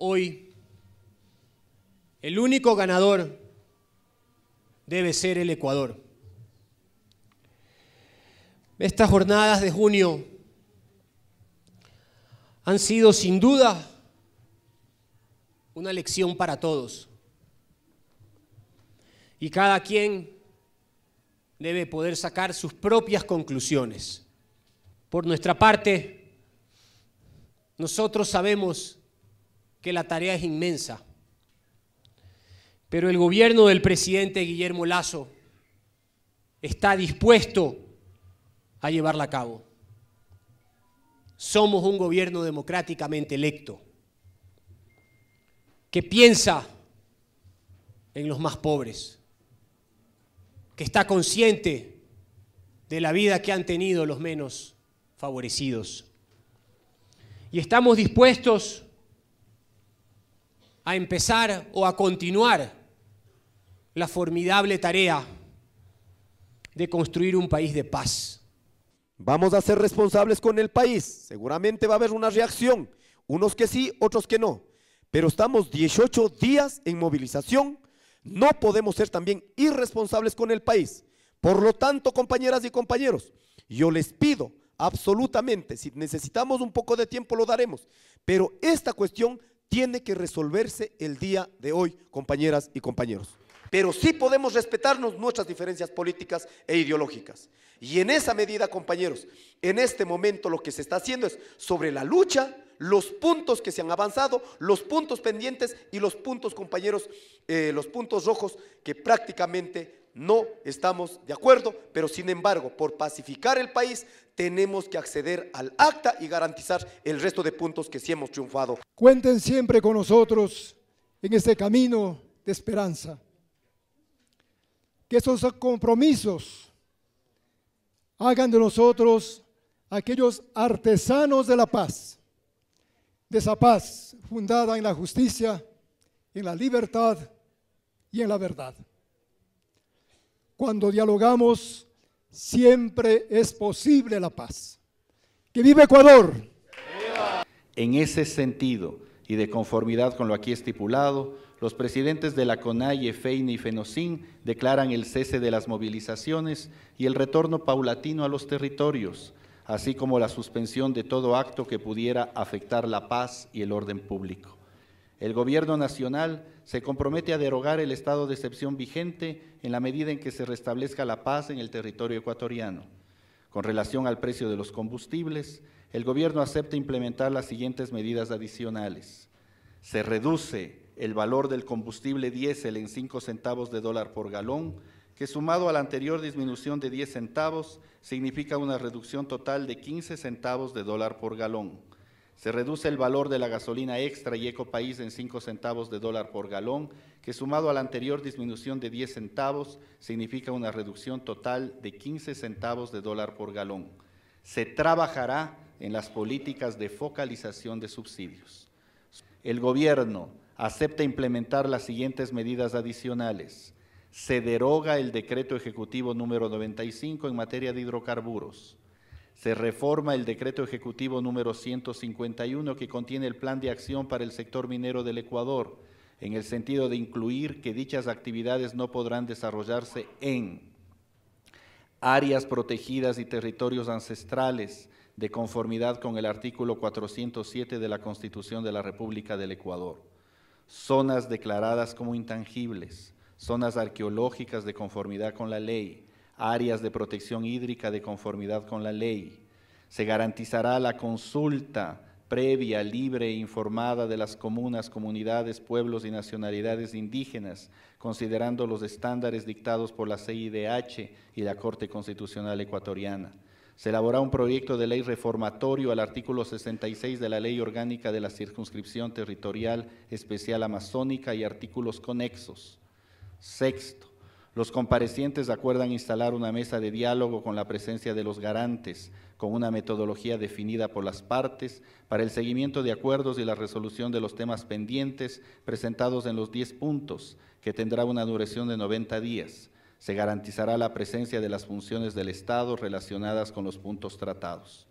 hoy, el único ganador debe ser el Ecuador. Estas jornadas de junio han sido sin duda una lección para todos. Y cada quien debe poder sacar sus propias conclusiones. Por nuestra parte, nosotros sabemos la tarea es inmensa. Pero el gobierno del presidente Guillermo Lazo está dispuesto a llevarla a cabo. Somos un gobierno democráticamente electo que piensa en los más pobres, que está consciente de la vida que han tenido los menos favorecidos. Y estamos dispuestos a empezar o a continuar la formidable tarea de construir un país de paz. Vamos a ser responsables con el país. Seguramente va a haber una reacción, unos que sí, otros que no. Pero estamos 18 días en movilización. No podemos ser también irresponsables con el país. Por lo tanto, compañeras y compañeros, yo les pido absolutamente, si necesitamos un poco de tiempo lo daremos, pero esta cuestión tiene que resolverse el día de hoy, compañeras y compañeros. Pero sí podemos respetarnos nuestras diferencias políticas e ideológicas. Y en esa medida, compañeros, en este momento lo que se está haciendo es sobre la lucha, los puntos que se han avanzado, los puntos pendientes y los puntos, compañeros, eh, los puntos rojos que prácticamente no estamos de acuerdo, pero sin embargo, por pacificar el país, tenemos que acceder al acta y garantizar el resto de puntos que sí hemos triunfado. Cuenten siempre con nosotros en este camino de esperanza. Que esos compromisos hagan de nosotros aquellos artesanos de la paz, de esa paz fundada en la justicia, en la libertad y en la verdad cuando dialogamos, siempre es posible la paz. ¡Que viva Ecuador! En ese sentido, y de conformidad con lo aquí estipulado, los presidentes de la CONAI, FEINE y FENOCIN declaran el cese de las movilizaciones y el retorno paulatino a los territorios, así como la suspensión de todo acto que pudiera afectar la paz y el orden público. El Gobierno Nacional se compromete a derogar el estado de excepción vigente en la medida en que se restablezca la paz en el territorio ecuatoriano. Con relación al precio de los combustibles, el Gobierno acepta implementar las siguientes medidas adicionales. Se reduce el valor del combustible diésel en 5 centavos de dólar por galón, que sumado a la anterior disminución de 10 centavos, significa una reducción total de 15 centavos de dólar por galón. Se reduce el valor de la gasolina extra y país en 5 centavos de dólar por galón, que sumado a la anterior disminución de 10 centavos, significa una reducción total de 15 centavos de dólar por galón. Se trabajará en las políticas de focalización de subsidios. El Gobierno acepta implementar las siguientes medidas adicionales. Se deroga el decreto ejecutivo número 95 en materia de hidrocarburos se reforma el decreto ejecutivo número 151 que contiene el plan de acción para el sector minero del Ecuador, en el sentido de incluir que dichas actividades no podrán desarrollarse en áreas protegidas y territorios ancestrales, de conformidad con el artículo 407 de la Constitución de la República del Ecuador, zonas declaradas como intangibles, zonas arqueológicas de conformidad con la ley, áreas de protección hídrica de conformidad con la ley. Se garantizará la consulta previa, libre e informada de las comunas, comunidades, pueblos y nacionalidades indígenas, considerando los estándares dictados por la CIDH y la Corte Constitucional Ecuatoriana. Se elabora un proyecto de ley reformatorio al artículo 66 de la Ley Orgánica de la Circunscripción Territorial Especial Amazónica y artículos conexos. Sexto, los comparecientes acuerdan instalar una mesa de diálogo con la presencia de los garantes, con una metodología definida por las partes para el seguimiento de acuerdos y la resolución de los temas pendientes presentados en los 10 puntos, que tendrá una duración de 90 días. Se garantizará la presencia de las funciones del Estado relacionadas con los puntos tratados.